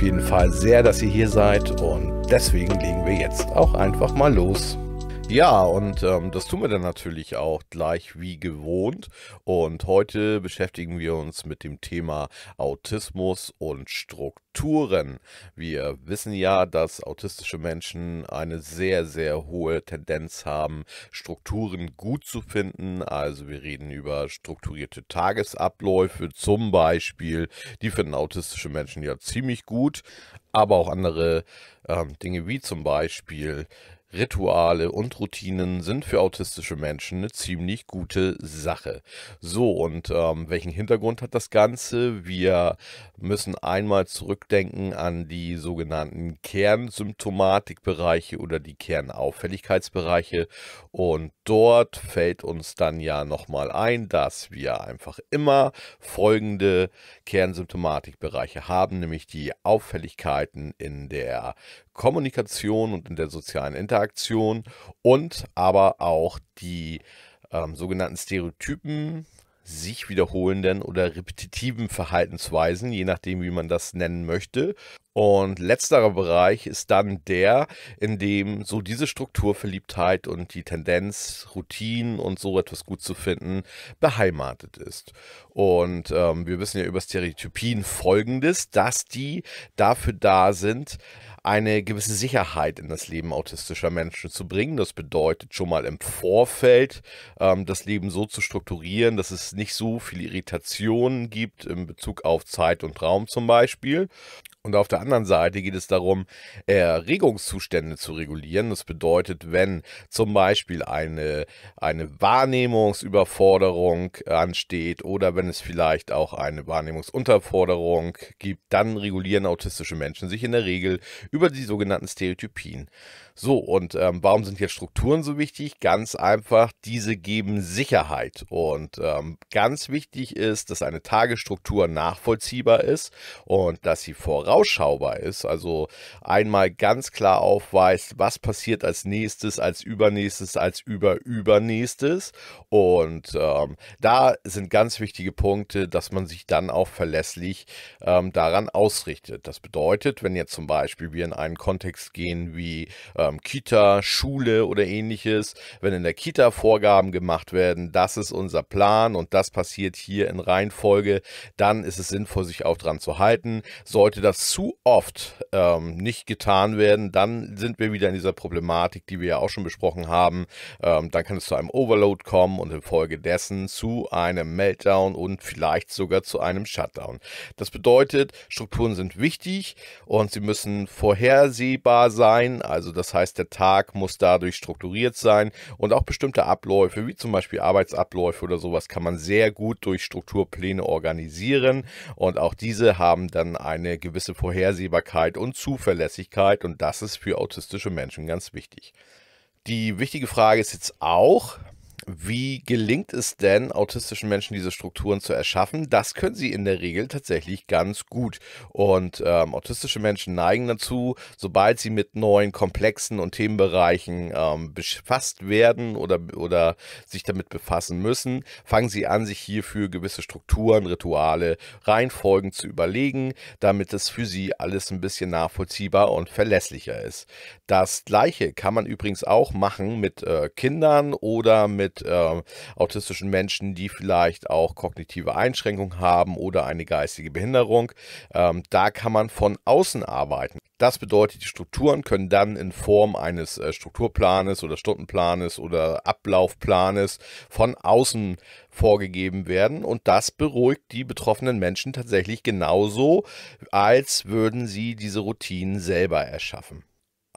jeden Fall sehr, dass ihr hier seid und deswegen legen wir jetzt auch einfach mal los. Ja, und ähm, das tun wir dann natürlich auch gleich wie gewohnt. Und heute beschäftigen wir uns mit dem Thema Autismus und Strukturen. Wir wissen ja, dass autistische Menschen eine sehr, sehr hohe Tendenz haben, Strukturen gut zu finden. Also wir reden über strukturierte Tagesabläufe zum Beispiel. Die finden autistische Menschen ja ziemlich gut, aber auch andere ähm, Dinge wie zum Beispiel Rituale und Routinen sind für autistische Menschen eine ziemlich gute Sache. So, und ähm, welchen Hintergrund hat das Ganze? Wir müssen einmal zurückdenken an die sogenannten Kernsymptomatikbereiche oder die Kernauffälligkeitsbereiche. Und dort fällt uns dann ja nochmal ein, dass wir einfach immer folgende Kernsymptomatikbereiche haben, nämlich die Auffälligkeiten in der Kommunikation und in der sozialen Interaktion und aber auch die ähm, sogenannten Stereotypen, sich wiederholenden oder repetitiven Verhaltensweisen, je nachdem, wie man das nennen möchte. Und letzterer Bereich ist dann der, in dem so diese Strukturverliebtheit und die Tendenz, Routinen und so etwas gut zu finden, beheimatet ist. Und ähm, wir wissen ja über Stereotypien Folgendes, dass die dafür da sind, eine gewisse Sicherheit in das Leben autistischer Menschen zu bringen. Das bedeutet schon mal im Vorfeld, ähm, das Leben so zu strukturieren, dass es nicht so viele Irritationen gibt in Bezug auf Zeit und Raum zum Beispiel. Und auf der anderen Seite geht es darum, Erregungszustände zu regulieren. Das bedeutet, wenn zum Beispiel eine, eine Wahrnehmungsüberforderung ansteht oder wenn es vielleicht auch eine Wahrnehmungsunterforderung gibt, dann regulieren autistische Menschen sich in der Regel über die sogenannten Stereotypien. So, und ähm, warum sind jetzt Strukturen so wichtig? Ganz einfach, diese geben Sicherheit. Und ähm, ganz wichtig ist, dass eine Tagesstruktur nachvollziehbar ist und dass sie voraus vorausschaubar ist, also einmal ganz klar aufweist, was passiert als nächstes, als übernächstes, als überübernächstes. Und ähm, da sind ganz wichtige Punkte, dass man sich dann auch verlässlich ähm, daran ausrichtet. Das bedeutet, wenn jetzt zum Beispiel wir in einen Kontext gehen wie ähm, Kita, Schule oder ähnliches, wenn in der Kita Vorgaben gemacht werden, das ist unser Plan und das passiert hier in Reihenfolge, dann ist es sinnvoll, sich auch dran zu halten. Sollte das zu oft ähm, nicht getan werden, dann sind wir wieder in dieser Problematik, die wir ja auch schon besprochen haben. Ähm, dann kann es zu einem Overload kommen und infolgedessen zu einem Meltdown und vielleicht sogar zu einem Shutdown. Das bedeutet, Strukturen sind wichtig und sie müssen vorhersehbar sein. Also das heißt, der Tag muss dadurch strukturiert sein und auch bestimmte Abläufe, wie zum Beispiel Arbeitsabläufe oder sowas, kann man sehr gut durch Strukturpläne organisieren und auch diese haben dann eine gewisse gewisse Vorhersehbarkeit und Zuverlässigkeit und das ist für autistische Menschen ganz wichtig. Die wichtige Frage ist jetzt auch, wie gelingt es denn, autistischen Menschen diese Strukturen zu erschaffen? Das können sie in der Regel tatsächlich ganz gut. Und ähm, autistische Menschen neigen dazu, sobald sie mit neuen Komplexen und Themenbereichen ähm, befasst werden oder, oder sich damit befassen müssen, fangen sie an, sich hierfür gewisse Strukturen, Rituale, Reihenfolgen zu überlegen, damit es für sie alles ein bisschen nachvollziehbar und verlässlicher ist. Das gleiche kann man übrigens auch machen mit äh, Kindern oder mit mit ähm, autistischen Menschen, die vielleicht auch kognitive Einschränkungen haben oder eine geistige Behinderung. Ähm, da kann man von außen arbeiten. Das bedeutet, die Strukturen können dann in Form eines äh, Strukturplanes oder Stundenplanes oder Ablaufplanes von außen vorgegeben werden und das beruhigt die betroffenen Menschen tatsächlich genauso, als würden sie diese Routinen selber erschaffen.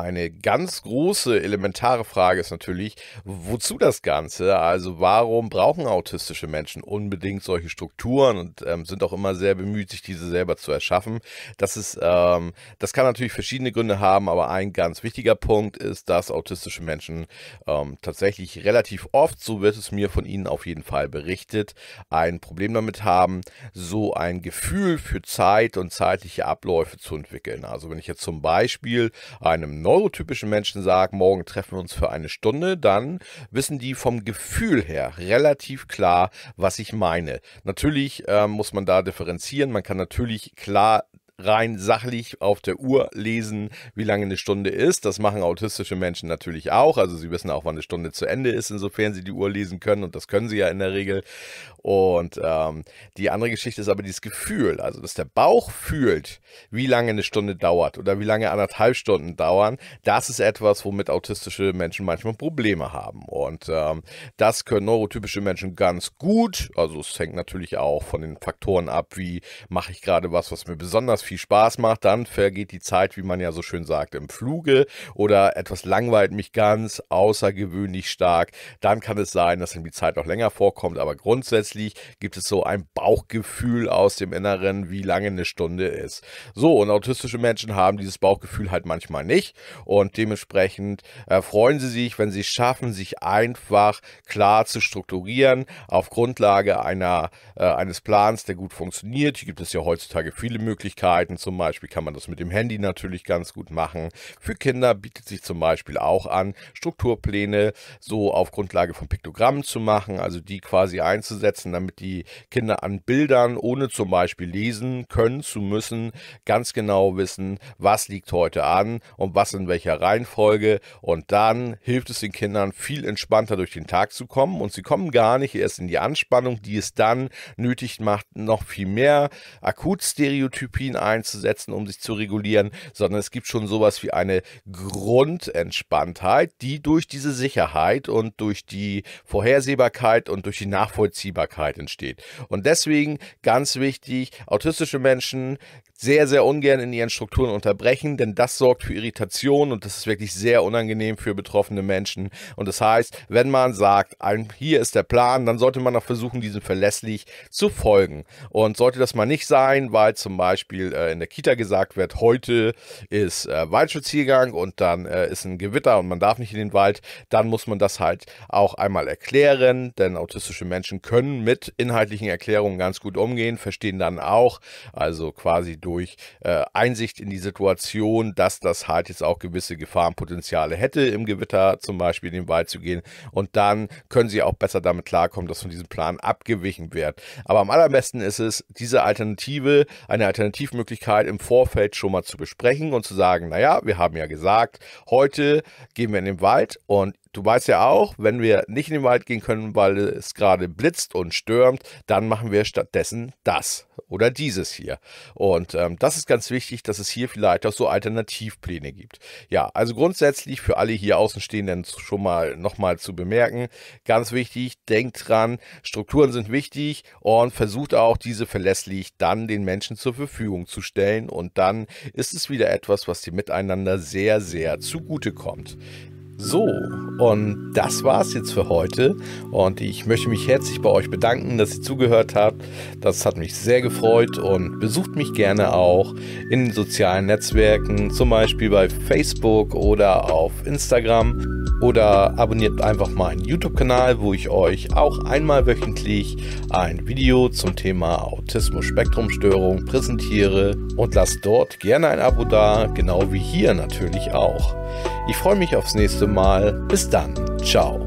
Eine ganz große elementare Frage ist natürlich, wozu das Ganze? Also warum brauchen autistische Menschen unbedingt solche Strukturen und ähm, sind auch immer sehr bemüht, sich diese selber zu erschaffen? Das, ist, ähm, das kann natürlich verschiedene Gründe haben, aber ein ganz wichtiger Punkt ist, dass autistische Menschen ähm, tatsächlich relativ oft, so wird es mir von Ihnen auf jeden Fall berichtet, ein Problem damit haben, so ein Gefühl für Zeit und zeitliche Abläufe zu entwickeln. Also wenn ich jetzt zum Beispiel einem neurotypischen Menschen sagen, morgen treffen wir uns für eine Stunde, dann wissen die vom Gefühl her relativ klar, was ich meine. Natürlich äh, muss man da differenzieren. Man kann natürlich klar rein sachlich auf der Uhr lesen, wie lange eine Stunde ist. Das machen autistische Menschen natürlich auch. Also sie wissen auch, wann eine Stunde zu Ende ist, insofern sie die Uhr lesen können. Und das können sie ja in der Regel. Und ähm, die andere Geschichte ist aber dieses Gefühl, also dass der Bauch fühlt, wie lange eine Stunde dauert oder wie lange anderthalb Stunden dauern. Das ist etwas, womit autistische Menschen manchmal Probleme haben. Und ähm, das können neurotypische Menschen ganz gut. Also es hängt natürlich auch von den Faktoren ab, wie mache ich gerade was, was mir besonders viel Spaß macht, dann vergeht die Zeit, wie man ja so schön sagt, im Fluge oder etwas langweilt mich ganz außergewöhnlich stark. Dann kann es sein, dass dann die Zeit noch länger vorkommt, aber grundsätzlich gibt es so ein Bauchgefühl aus dem Inneren, wie lange eine Stunde ist. So, und autistische Menschen haben dieses Bauchgefühl halt manchmal nicht und dementsprechend äh, freuen sie sich, wenn sie es schaffen, sich einfach klar zu strukturieren auf Grundlage einer, äh, eines Plans, der gut funktioniert. Hier gibt es ja heutzutage viele Möglichkeiten. Arbeiten zum Beispiel kann man das mit dem Handy natürlich ganz gut machen. Für Kinder bietet sich zum Beispiel auch an, Strukturpläne so auf Grundlage von Piktogrammen zu machen, also die quasi einzusetzen, damit die Kinder an Bildern, ohne zum Beispiel lesen können zu müssen, ganz genau wissen, was liegt heute an und was in welcher Reihenfolge. Und dann hilft es den Kindern viel entspannter durch den Tag zu kommen und sie kommen gar nicht erst in die Anspannung, die es dann nötig macht, noch viel mehr Akutstereotypien einzusetzen, um sich zu regulieren, sondern es gibt schon sowas wie eine Grundentspanntheit, die durch diese Sicherheit und durch die Vorhersehbarkeit und durch die Nachvollziehbarkeit entsteht. Und deswegen ganz wichtig, autistische Menschen sehr, sehr ungern in ihren Strukturen unterbrechen, denn das sorgt für Irritation und das ist wirklich sehr unangenehm für betroffene Menschen. Und das heißt, wenn man sagt, hier ist der Plan, dann sollte man auch versuchen, diesem verlässlich zu folgen. Und sollte das mal nicht sein, weil zum Beispiel äh, in der Kita gesagt wird, heute ist äh, Waldschutziergang und dann äh, ist ein Gewitter und man darf nicht in den Wald, dann muss man das halt auch einmal erklären, denn autistische Menschen können mit inhaltlichen Erklärungen ganz gut umgehen, verstehen dann auch, also quasi durch äh, Einsicht in die Situation, dass das halt jetzt auch gewisse Gefahrenpotenziale hätte, im Gewitter zum Beispiel in den Wald zu gehen und dann können sie auch besser damit klarkommen, dass von diesem Plan abgewichen wird. Aber am allerbesten ist es, diese Alternative, eine Alternativmöglichkeit, Möglichkeit, im Vorfeld schon mal zu besprechen und zu sagen, naja, wir haben ja gesagt, heute gehen wir in den Wald und Du weißt ja auch, wenn wir nicht in den Wald gehen können, weil es gerade blitzt und stürmt, dann machen wir stattdessen das oder dieses hier. Und ähm, das ist ganz wichtig, dass es hier vielleicht auch so Alternativpläne gibt. Ja, also grundsätzlich für alle hier Außenstehenden schon mal nochmal zu bemerken, ganz wichtig, denkt dran, Strukturen sind wichtig und versucht auch diese verlässlich dann den Menschen zur Verfügung zu stellen. Und dann ist es wieder etwas, was dir miteinander sehr, sehr zugutekommt. So, und das war's jetzt für heute. Und ich möchte mich herzlich bei euch bedanken, dass ihr zugehört habt. Das hat mich sehr gefreut und besucht mich gerne auch in sozialen Netzwerken, zum Beispiel bei Facebook oder auf Instagram oder abonniert einfach meinen YouTube-Kanal, wo ich euch auch einmal wöchentlich ein Video zum Thema Autismus-Spektrumstörung präsentiere und lasst dort gerne ein Abo da, genau wie hier natürlich auch. Ich freue mich aufs nächste Mal. Bis dann. Ciao.